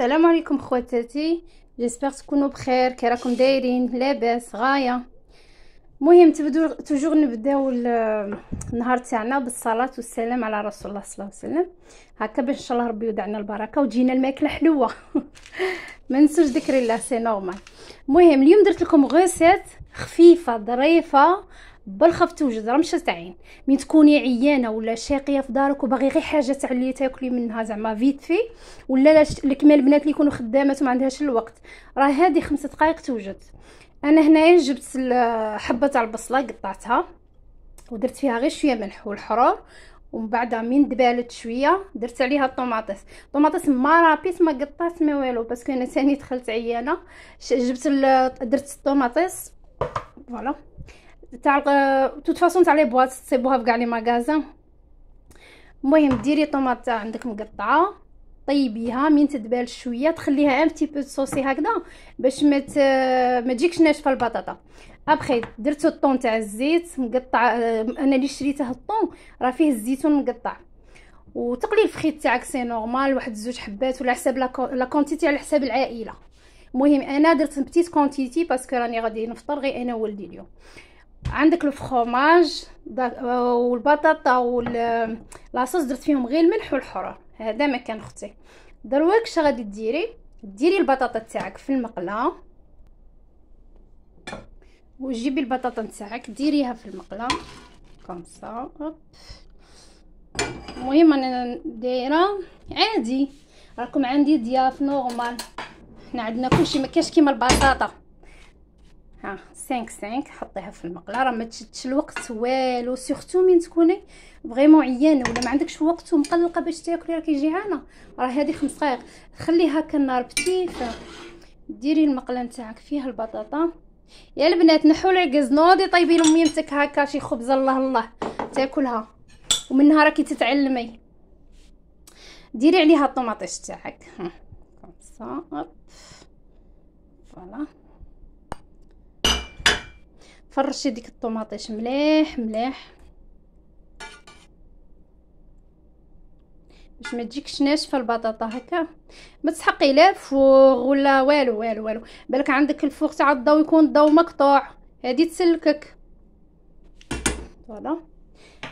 السلام عليكم خواتاتي جيسبر تكونوا بخير كي راكم دايرين لاباس غايه مهم تبدو توجور نبداو النهار تاعنا بالصلاه والسلام على رسول الله صلى الله عليه وسلم هكا باش ان شاء الله ربي يودعنا البركه وتجينا الماكله حلوه ما ننسوش ذكر الله سي نورمال المهم اليوم درت لكم غوسيت خفيفه ظريفه بالخف توجد راه مشات عين من تكوني عيانه ولا شاقيه في دارك وباغي غير حاجه تاع اللي تاكلي منها زعما فيت في ولا الكمال البنات اللي يكونوا خدامات وما عندهاش الوقت راه هذه خمسة دقائق توجد انا هنايا جبت حبه تاع البصله قطعتها ودرت فيها غير شويه ملح والحرور ومن بعد من دبالت شويه درت عليها الطوماطيس الطوماطيس ما رابيت ما قطعت ما والو باسكو انا ثاني دخلت عيانه جبت درت الطوماطيس فوالا تاع توت تاع لي بواط تصيبوها في كاع لي ماغازان المهم ديري طوماط عندك مقطعه طيبيها من تدبال شويه تخليها ان تي بو صوصي هكذا باش ما مت... ما تجيكش ناشفه البطاطا ابخي درتو الطون تاع الزيت مقطع آه، انا اللي شريته الطون راه فيه الزيتون مقطع وتقلي الفخيت تاعك سي نورمال واحد زوج حبات ولا حساب لا كونتيتي على حساب العائله المهم انا درت بتيت كونتيتي باسكو راني غادي نفطر غير انا وولدي اليوم عندك الفخوماج والبطاطا واللاصوص درت فيهم غير الملح والحره هذا ما كان اختي دروك اش غادي ديري ديري البطاطا تاعك في المقله وجيبي البطاطا نتاعك ديريها في المقله كوم سا هوب المهم انا دايره عادي راكم عندي ضياف نورمال حنا عندنا كلشي ما كاش كيما البطاطا ها 5 5 حطيها في المقله راه ما تشدش الوقت والو سورتو من تكوني فريمون عيانه ولا ما عندكش الوقت ومقلقه باش تاكلي راكي جيعانه راه هذه 5 دقائق خليها كنار بتيف ديري المقله نتاعك فيها البطاطا يا البنات نحو العكز نوضي طيبي لميمتك هكا شي خبز الله الله تاكلها ومنها راكي تتعلمي ديري عليها الطوماطيش تاعك كومسا فوالا فرشي ديك الطوماطيش مليح مليح باش ما تجيكش ناشفه البطاطا هكا ما تسحقي لا فوغ ولا والو والو والو بالك عندك الفوغ تاع الضو يكون الضو مقطوع هادي تسلكك فوالا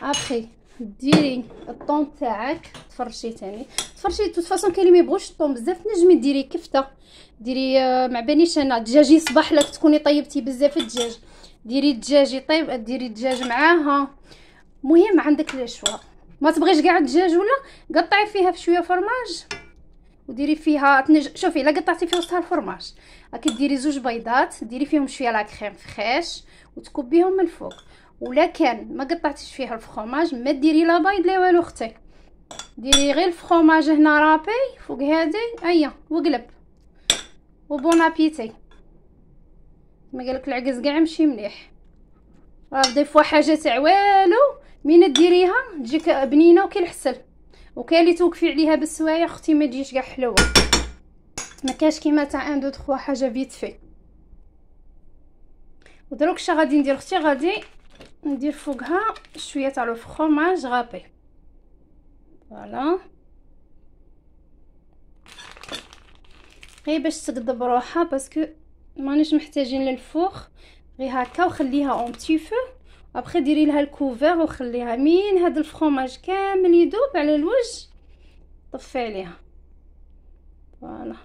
ابخي ديري الطوم تاعك تفرشي تاني تفرشي دو فاصون كاين اللي ما يبغوش الطوم بزاف تنجمي ديري كفته ديري آه، مع بانيش انا دجاجي صباح لك تكوني طيبتي بزاف الدجاج ديري الدجاج يطيب ديري الدجاج معاها مهم عندك العشوه ما تبغيش كاع الدجاج ولا قطعي فيها شويه فرماج وديري فيها تنج... شوفي الا قطعتي في وسطها الفرماج راك ديري زوج بيضات ديري فيهم شويه لاكريم فخيش فريش وتكبيهم من الفوق ولا كان ما قطعتيش فيها الفرماج ما ديري لا بيض لا والو اختي ديري غير الفرماج هنا رابي فوق هادي ايا وقلب وبون ابيتي كما قالك العكز كاع مشي مليح راه فوا حاجه تاع والو مين ديريها تجيك بنينه وكيلحسل وكاين اللي توقفي عليها بالسوايع اختي ما تجيش كاع حلوه ما كاش كيما تاع ان دو تخوا حاجه فيت في ودروك ش غادي ندير اختي غادي ندير فوقها شويه تاع لو فرماج غابي فوالا غير باش تقدب روحها باسكو ماناش محتاجين للفوخ غير هكا وخليها اون بتي فو ابخي ديري لها الكوفر وخليها مين هاد الفخوماج كامل يذوب على الوجه طفي عليها فوالا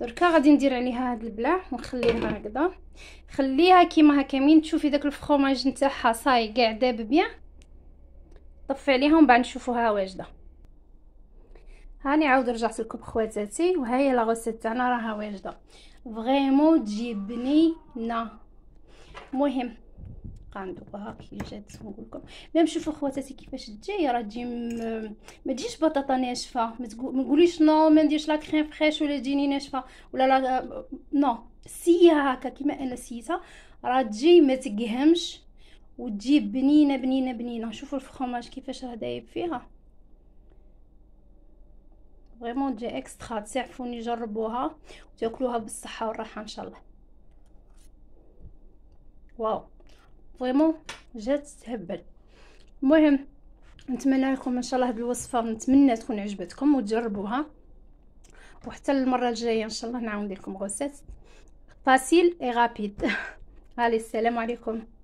دركا غادي ندير عليها هاد البلاع ونخليها هكذا خليها كيما هكا مين تشوفي داك الفخوماج نتاعها صاي كاع داب بيان طفي عليها ومن بعد نشوفوها واجده هاني عاود رجعت لكم خواتاتي وها هي لا غوسيت تاعنا راها واجده فريمون تجيب بنينه مهم غندوقها كي جات نقول لكم ميم شوفوا خواتاتي كيفاش تجي راه تجي ما تجيش بطاطا ناشفه ما تقوليش نو ما نديرش لا كريم فريش ولا تجيني ناشفه ولا لا نو سيها هكا كيما انا سيتها راه تجي ما تقهمش وتجي بنينه بنينه بنينه شوفوا الفخوماج كيفاش راه دايب فيها فريمون تجي اكسترا تسعفوني جربوها وتاكلوها بالصحه والراحه ان شاء الله واو فريمون جات تهبل المهم نتمنى لكم ان شاء الله هذه الوصفه نتمنى تكون عجبتكم وتجربوها وحتى المره الجايه ان شاء الله نعاون لكم غوسات فاسيل اي رابيد السلام عليكم